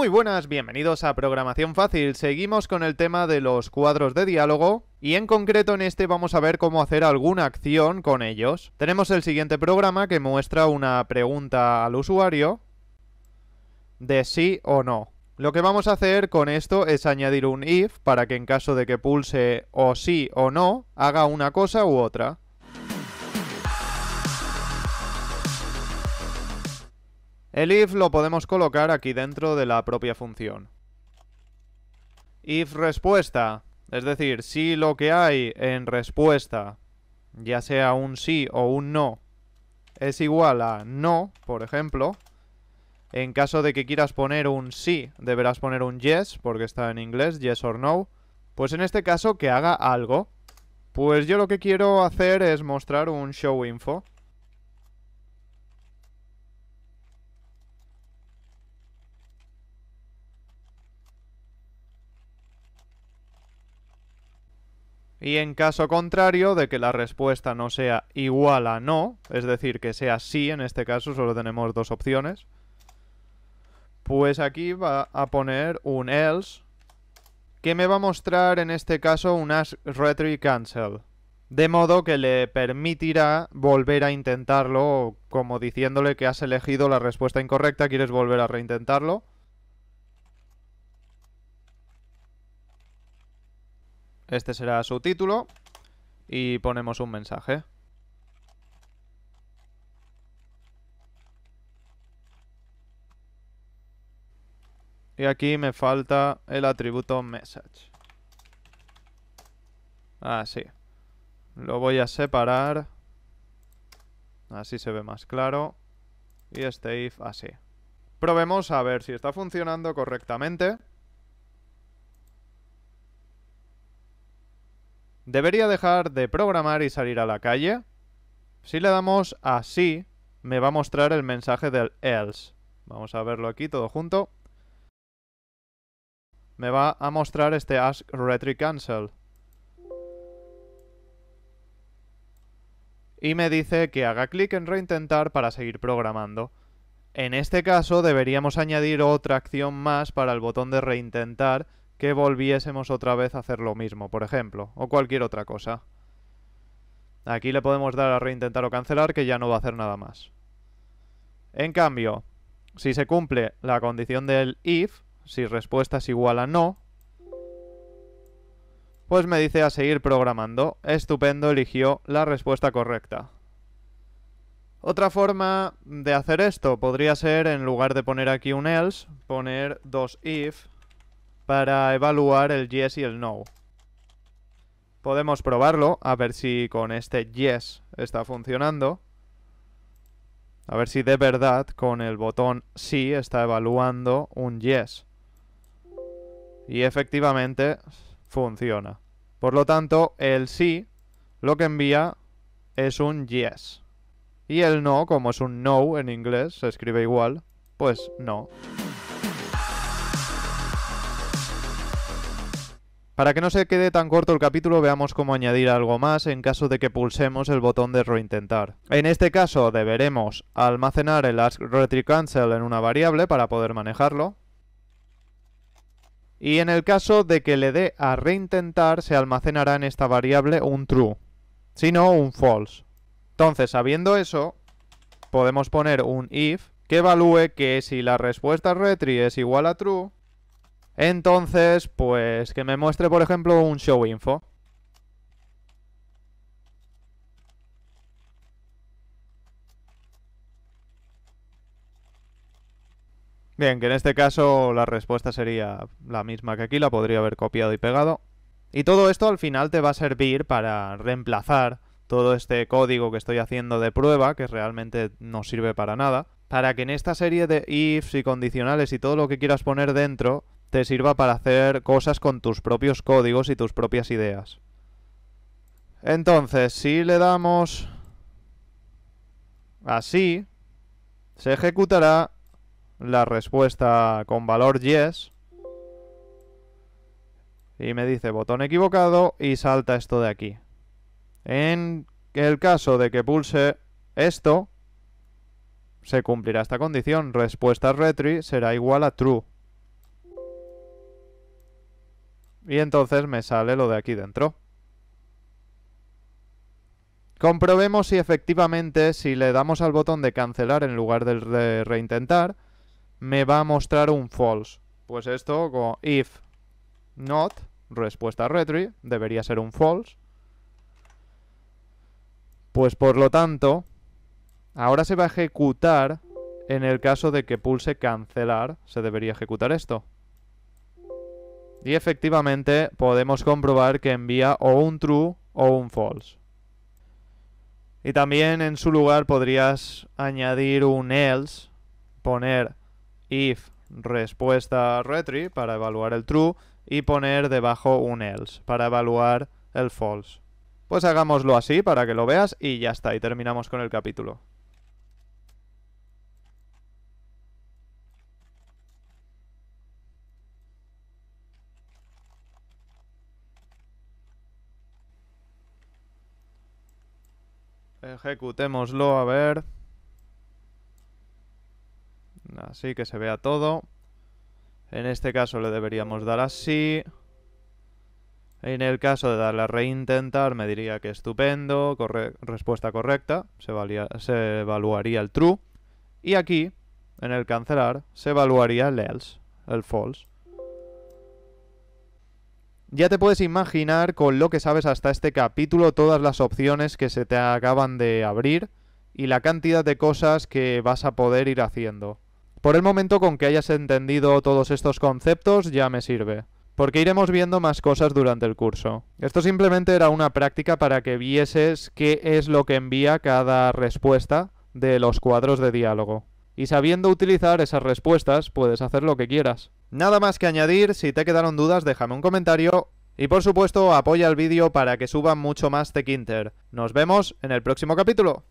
Muy buenas, bienvenidos a Programación Fácil. Seguimos con el tema de los cuadros de diálogo y en concreto en este vamos a ver cómo hacer alguna acción con ellos. Tenemos el siguiente programa que muestra una pregunta al usuario de sí o no. Lo que vamos a hacer con esto es añadir un if para que en caso de que pulse o sí o no, haga una cosa u otra. El if lo podemos colocar aquí dentro de la propia función. If respuesta, es decir, si lo que hay en respuesta, ya sea un sí o un no, es igual a no, por ejemplo, en caso de que quieras poner un sí, deberás poner un yes, porque está en inglés, yes or no, pues en este caso que haga algo. Pues yo lo que quiero hacer es mostrar un show info. Y en caso contrario de que la respuesta no sea igual a no, es decir, que sea sí en este caso, solo tenemos dos opciones, pues aquí va a poner un else que me va a mostrar en este caso un ask retry cancel. De modo que le permitirá volver a intentarlo, como diciéndole que has elegido la respuesta incorrecta, quieres volver a reintentarlo. Este será su título. Y ponemos un mensaje. Y aquí me falta el atributo message. Así. Ah, Lo voy a separar. Así se ve más claro. Y este if así. Probemos a ver si está funcionando correctamente. ¿Debería dejar de programar y salir a la calle? Si le damos a sí, me va a mostrar el mensaje del else. Vamos a verlo aquí todo junto. Me va a mostrar este ask retry cancel. Y me dice que haga clic en reintentar para seguir programando. En este caso deberíamos añadir otra acción más para el botón de reintentar que volviésemos otra vez a hacer lo mismo, por ejemplo, o cualquier otra cosa. Aquí le podemos dar a reintentar o cancelar que ya no va a hacer nada más. En cambio, si se cumple la condición del if, si respuesta es igual a no, pues me dice a seguir programando. Estupendo, eligió la respuesta correcta. Otra forma de hacer esto podría ser, en lugar de poner aquí un else, poner dos if para evaluar el yes y el no. Podemos probarlo, a ver si con este yes está funcionando. A ver si de verdad con el botón sí está evaluando un yes. Y efectivamente funciona. Por lo tanto, el sí lo que envía es un yes. Y el no, como es un no en inglés, se escribe igual, pues no. Para que no se quede tan corto el capítulo, veamos cómo añadir algo más en caso de que pulsemos el botón de reintentar. En este caso, deberemos almacenar el askRetryCancel en una variable para poder manejarlo. Y en el caso de que le dé a reintentar, se almacenará en esta variable un true, sino un false. Entonces, sabiendo eso, podemos poner un if que evalúe que si la respuesta retry es igual a true, entonces, pues que me muestre, por ejemplo, un show info. Bien, que en este caso la respuesta sería la misma que aquí, la podría haber copiado y pegado. Y todo esto al final te va a servir para reemplazar todo este código que estoy haciendo de prueba, que realmente no sirve para nada, para que en esta serie de ifs y condicionales y todo lo que quieras poner dentro, te sirva para hacer cosas con tus propios códigos y tus propias ideas. Entonces, si le damos así, se ejecutará la respuesta con valor yes. Y me dice botón equivocado y salta esto de aquí. En el caso de que pulse esto, se cumplirá esta condición. Respuesta retry será igual a true. Y entonces me sale lo de aquí dentro. Comprobemos si efectivamente, si le damos al botón de cancelar en lugar del de reintentar, me va a mostrar un false. Pues esto, como if not, respuesta retry, debería ser un false. Pues por lo tanto, ahora se va a ejecutar en el caso de que pulse cancelar, se debería ejecutar esto. Y efectivamente podemos comprobar que envía o un true o un false. Y también en su lugar podrías añadir un else, poner if respuesta retry para evaluar el true y poner debajo un else para evaluar el false. Pues hagámoslo así para que lo veas y ya está, y terminamos con el capítulo. Ejecutémoslo, a ver. Así que se vea todo. En este caso le deberíamos dar así. En el caso de darle a reintentar, me diría que estupendo, respuesta correcta, se, se, evaluaría el true. Y aquí, en el cancelar, se evaluaría el else, el false. Ya te puedes imaginar con lo que sabes hasta este capítulo todas las opciones que se te acaban de abrir y la cantidad de cosas que vas a poder ir haciendo. Por el momento con que hayas entendido todos estos conceptos ya me sirve, porque iremos viendo más cosas durante el curso. Esto simplemente era una práctica para que vieses qué es lo que envía cada respuesta de los cuadros de diálogo. Y sabiendo utilizar esas respuestas puedes hacer lo que quieras. Nada más que añadir, si te quedaron dudas déjame un comentario y por supuesto apoya el vídeo para que suba mucho más The Quinter. Nos vemos en el próximo capítulo.